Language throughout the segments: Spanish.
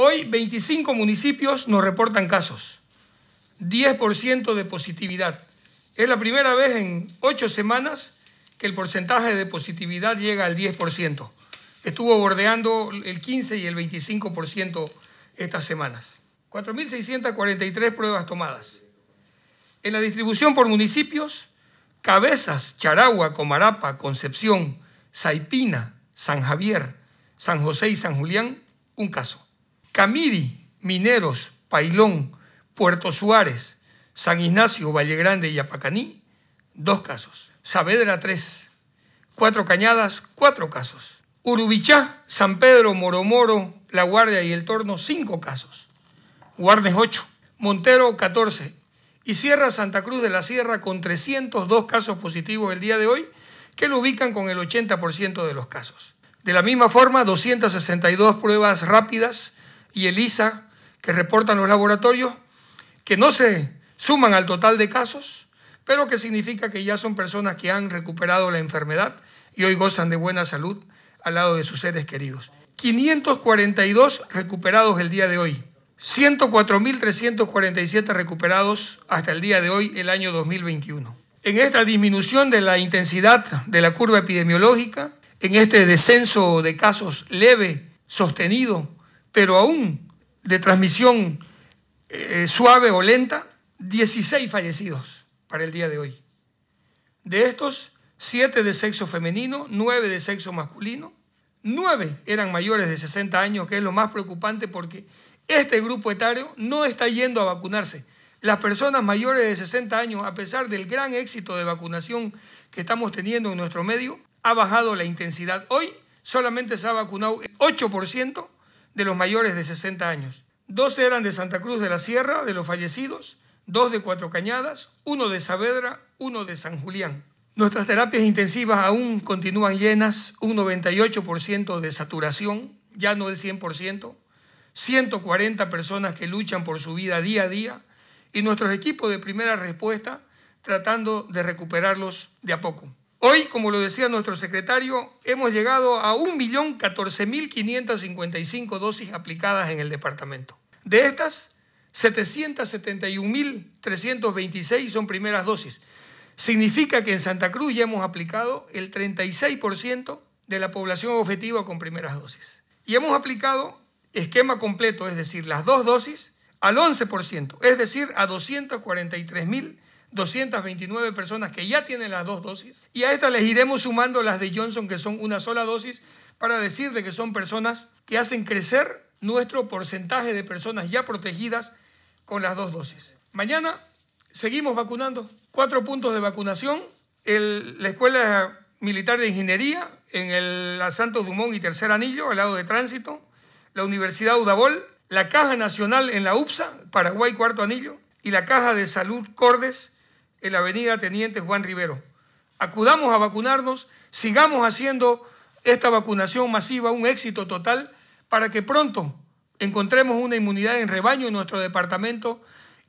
Hoy 25 municipios nos reportan casos, 10% de positividad. Es la primera vez en 8 semanas que el porcentaje de positividad llega al 10%. Estuvo bordeando el 15 y el 25% estas semanas. 4.643 pruebas tomadas. En la distribución por municipios, Cabezas, Charagua, Comarapa, Concepción, Saipina, San Javier, San José y San Julián, un caso. Camiri, Mineros, Pailón, Puerto Suárez, San Ignacio, Valle Grande y Apacaní, dos casos. Saavedra, tres. Cuatro Cañadas, cuatro casos. Urubichá, San Pedro, Moromoro, La Guardia y El Torno, cinco casos. Guarnes, ocho. Montero, 14. Y Sierra Santa Cruz de la Sierra con 302 casos positivos el día de hoy, que lo ubican con el 80% de los casos. De la misma forma, 262 pruebas rápidas y ELISA que reportan los laboratorios, que no se suman al total de casos, pero que significa que ya son personas que han recuperado la enfermedad y hoy gozan de buena salud al lado de sus seres queridos. 542 recuperados el día de hoy, 104.347 recuperados hasta el día de hoy, el año 2021. En esta disminución de la intensidad de la curva epidemiológica, en este descenso de casos leve, sostenido pero aún de transmisión eh, suave o lenta, 16 fallecidos para el día de hoy. De estos, 7 de sexo femenino, 9 de sexo masculino, 9 eran mayores de 60 años, que es lo más preocupante porque este grupo etario no está yendo a vacunarse. Las personas mayores de 60 años, a pesar del gran éxito de vacunación que estamos teniendo en nuestro medio, ha bajado la intensidad. Hoy solamente se ha vacunado el 8% de los mayores de 60 años. Dos eran de Santa Cruz de la Sierra, de los fallecidos, dos de Cuatro Cañadas, uno de Saavedra, uno de San Julián. Nuestras terapias intensivas aún continúan llenas, un 98% de saturación, ya no el 100%, 140 personas que luchan por su vida día a día y nuestros equipos de primera respuesta tratando de recuperarlos de a poco. Hoy, como lo decía nuestro secretario, hemos llegado a 1.014.555 dosis aplicadas en el departamento. De estas, 771.326 son primeras dosis. Significa que en Santa Cruz ya hemos aplicado el 36% de la población objetiva con primeras dosis. Y hemos aplicado esquema completo, es decir, las dos dosis, al 11%, es decir, a 243.000 229 personas que ya tienen las dos dosis. Y a estas les iremos sumando las de Johnson, que son una sola dosis, para decir de que son personas que hacen crecer nuestro porcentaje de personas ya protegidas con las dos dosis. Mañana seguimos vacunando. Cuatro puntos de vacunación. la Escuela Militar de Ingeniería en el, la Santo Dumont y Tercer Anillo, al lado de Tránsito. La Universidad Udabol. La Caja Nacional en la UPSA, Paraguay Cuarto Anillo. Y la Caja de Salud Cordes en la avenida Teniente Juan Rivero. Acudamos a vacunarnos, sigamos haciendo esta vacunación masiva un éxito total para que pronto encontremos una inmunidad en rebaño en nuestro departamento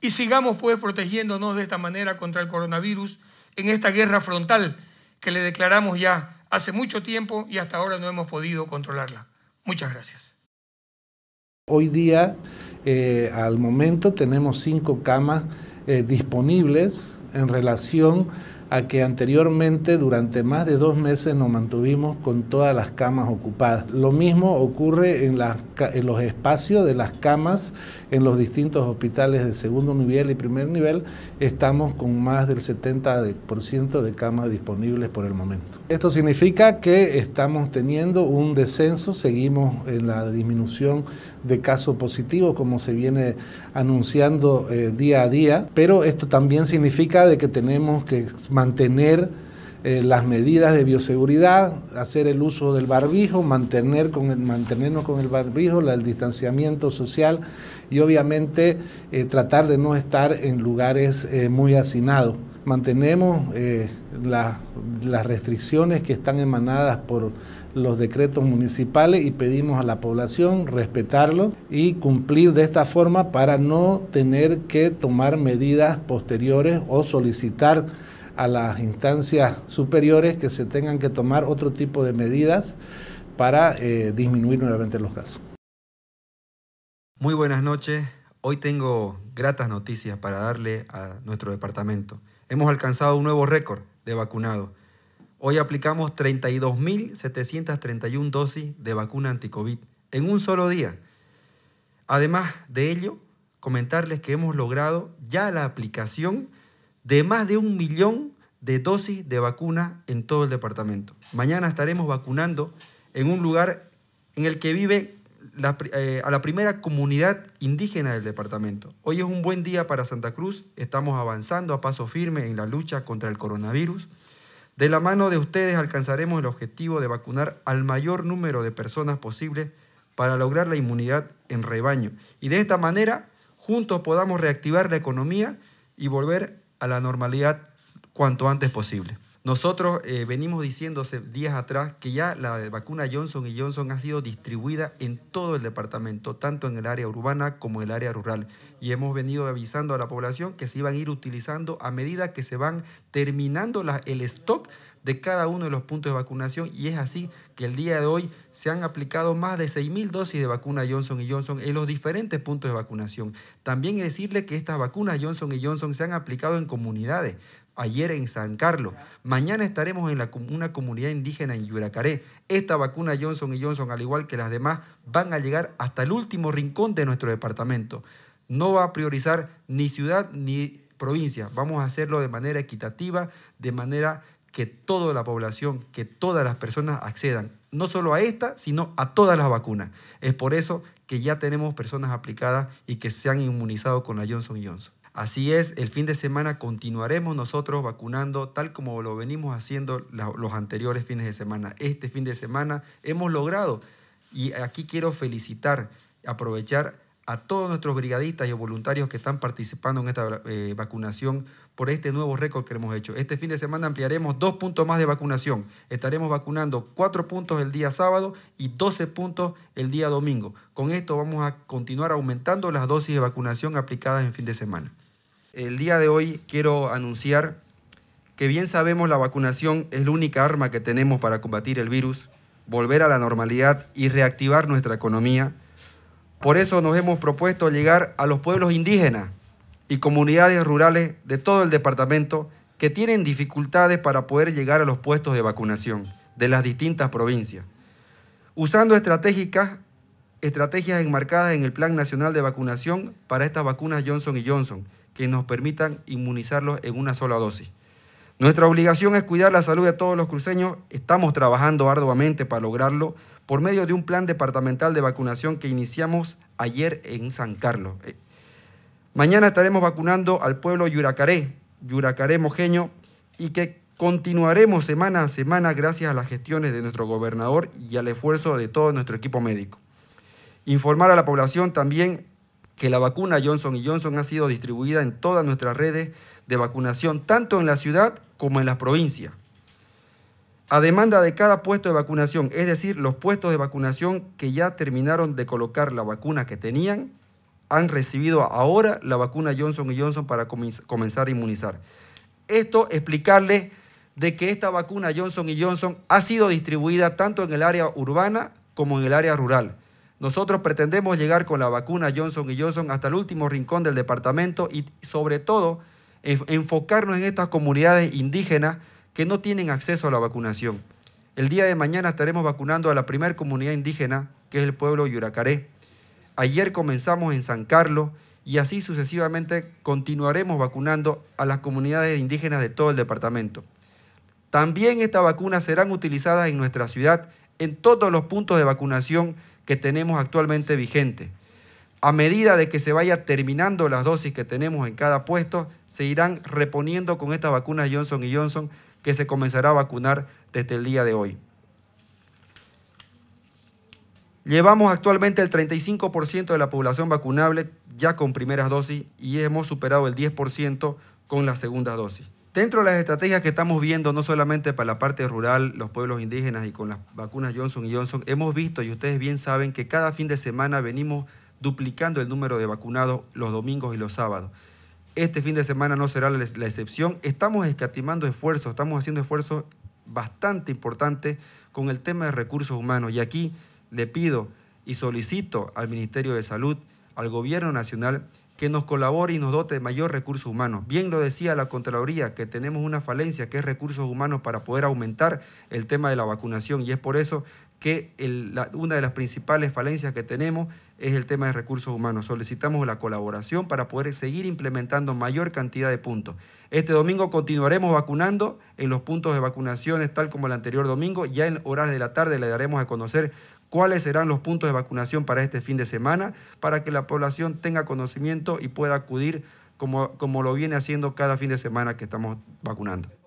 y sigamos pues protegiéndonos de esta manera contra el coronavirus en esta guerra frontal que le declaramos ya hace mucho tiempo y hasta ahora no hemos podido controlarla. Muchas gracias. Hoy día, eh, al momento, tenemos cinco camas eh, disponibles en relación a que anteriormente durante más de dos meses nos mantuvimos con todas las camas ocupadas. Lo mismo ocurre en, los espacios de las camas en los distintos hospitales de segundo nivel y primer nivel. Estamos con más del 70% de camas disponibles por el momento. Esto significa que estamos teniendo un descenso, seguimos en la disminución de casos positivos como se viene anunciando eh, día a día, pero esto también significa de que tenemos que mantener eh, las medidas de bioseguridad, hacer el uso del barbijo, mantener con mantenernos con el barbijo, el distanciamiento social y obviamente eh, tratar de no estar en lugares eh, muy hacinados. Mantenemos las restricciones que están emanadas por los decretos municipales y pedimos a la población respetarlo y cumplir de esta forma para no tener que tomar medidas posteriores o solicitar a las instancias superiores que se tengan que tomar otro tipo de medidas para eh, disminuir nuevamente los casos. Muy buenas noches. Hoy tengo gratas noticias para darle a nuestro departamento. Hemos alcanzado un nuevo récord de vacunados. Hoy aplicamos 32.731 dosis de vacuna anticovid en un solo día. Además de ello, comentarles que hemos logrado ya la aplicación de más de un millón de dosis de vacuna en todo el departamento. Mañana estaremos vacunando en un lugar en el que vive eh, a la primera comunidad indígena del departamento. Hoy es un buen día para Santa Cruz, estamos avanzando a paso firme en la lucha contra el coronavirus. De la mano de ustedes alcanzaremos el objetivo de vacunar al mayor número de personas posible para lograr la inmunidad en rebaño. Y de esta manera, juntos podamos reactivar la economía y volver a la normalidad cuanto antes posible. Nosotros eh, venimos diciéndose días atrás que ya la vacuna Johnson y Johnson ha sido distribuida en todo el departamento, tanto en el área urbana como en el área rural. Y hemos venido avisando a la población que se iban a ir utilizando a medida que se van terminando el stock de cada uno de los puntos de vacunación y es así que el día de hoy se han aplicado más de 6.000 dosis de vacuna Johnson Johnson en los diferentes puntos de vacunación. También decirle que estas vacunas Johnson Johnson se han aplicado en comunidades. Ayer en San Carlos, mañana estaremos en una comunidad indígena en Yuracaré. Esta vacuna Johnson Johnson, al igual que las demás, van a llegar hasta el último rincón de nuestro departamento. No va a priorizar ni ciudad ni provincia. Vamos a hacerlo de manera equitativa, de manera que toda la población, que todas las personas accedan, no solo a esta, sino a todas las vacunas. Es por eso que ya tenemos personas aplicadas y que se han inmunizado con la Johnson Johnson. Así es, el fin de semana continuaremos nosotros vacunando tal como lo venimos haciendo los anteriores fines de semana. Este fin de semana hemos logrado, y aquí quiero felicitar, aprovechar a todos nuestros brigadistas y voluntarios que están participando en esta eh, vacunación por este nuevo récord que hemos hecho. Este fin de semana ampliaremos dos puntos más de vacunación. Estaremos vacunando cuatro puntos el día sábado y 12 puntos el día domingo. Con esto vamos a continuar aumentando las dosis de vacunación aplicadas en fin de semana. El día de hoy quiero anunciar que bien sabemos la vacunación es la única arma que tenemos para combatir el virus, volver a la normalidad y reactivar nuestra economía por eso nos hemos propuesto llegar a los pueblos indígenas y comunidades rurales de todo el departamento que tienen dificultades para poder llegar a los puestos de vacunación de las distintas provincias, usando estrategias enmarcadas en el Plan Nacional de Vacunación para estas vacunas Johnson y Johnson, que nos permitan inmunizarlos en una sola dosis. Nuestra obligación es cuidar la salud de todos los cruceños. Estamos trabajando arduamente para lograrlo por medio de un plan departamental de vacunación que iniciamos ayer en San Carlos. Eh, mañana estaremos vacunando al pueblo Yuracaré, Yuracaré mojeño, y que continuaremos semana a semana gracias a las gestiones de nuestro gobernador y al esfuerzo de todo nuestro equipo médico. Informar a la población también que la vacuna Johnson Johnson ha sido distribuida en todas nuestras redes de vacunación tanto en la ciudad como en la provincia. A demanda de cada puesto de vacunación, es decir, los puestos de vacunación que ya terminaron de colocar la vacuna que tenían, han recibido ahora la vacuna Johnson Johnson para comenzar a inmunizar. Esto explicarles de que esta vacuna Johnson Johnson ha sido distribuida tanto en el área urbana como en el área rural. Nosotros pretendemos llegar con la vacuna Johnson Johnson hasta el último rincón del departamento y sobre todo enfocarnos en estas comunidades indígenas que no tienen acceso a la vacunación. El día de mañana estaremos vacunando a la primera comunidad indígena, que es el pueblo Yuracaré. Ayer comenzamos en San Carlos y así sucesivamente continuaremos vacunando a las comunidades indígenas de todo el departamento. También estas vacunas serán utilizadas en nuestra ciudad en todos los puntos de vacunación que tenemos actualmente vigentes a medida de que se vaya terminando las dosis que tenemos en cada puesto, se irán reponiendo con estas vacunas Johnson Johnson que se comenzará a vacunar desde el día de hoy. Llevamos actualmente el 35% de la población vacunable ya con primeras dosis y hemos superado el 10% con la segunda dosis. Dentro de las estrategias que estamos viendo, no solamente para la parte rural, los pueblos indígenas y con las vacunas Johnson Johnson, hemos visto, y ustedes bien saben, que cada fin de semana venimos duplicando el número de vacunados los domingos y los sábados. Este fin de semana no será la, excepción. Estamos escatimando esfuerzos, estamos haciendo esfuerzos bastante importantes con el tema de recursos humanos. Y aquí le pido y solicito al Ministerio de Salud, al Gobierno Nacional, que nos colabore y nos dote de mayor recursos humanos. Bien lo decía la Contraloría, que tenemos una falencia que es recursos humanos para poder aumentar el tema de la vacunación y es por eso que una de las principales falencias que tenemos es el tema de recursos humanos. Solicitamos la colaboración para poder seguir implementando mayor cantidad de puntos. Este domingo continuaremos vacunando en los puntos de vacunaciones, tal como el anterior domingo. Ya en horas de la tarde le daremos a conocer cuáles serán los puntos de vacunación para este fin de semana, para que la población tenga conocimiento y pueda acudir como, como lo viene haciendo cada fin de semana que estamos vacunando.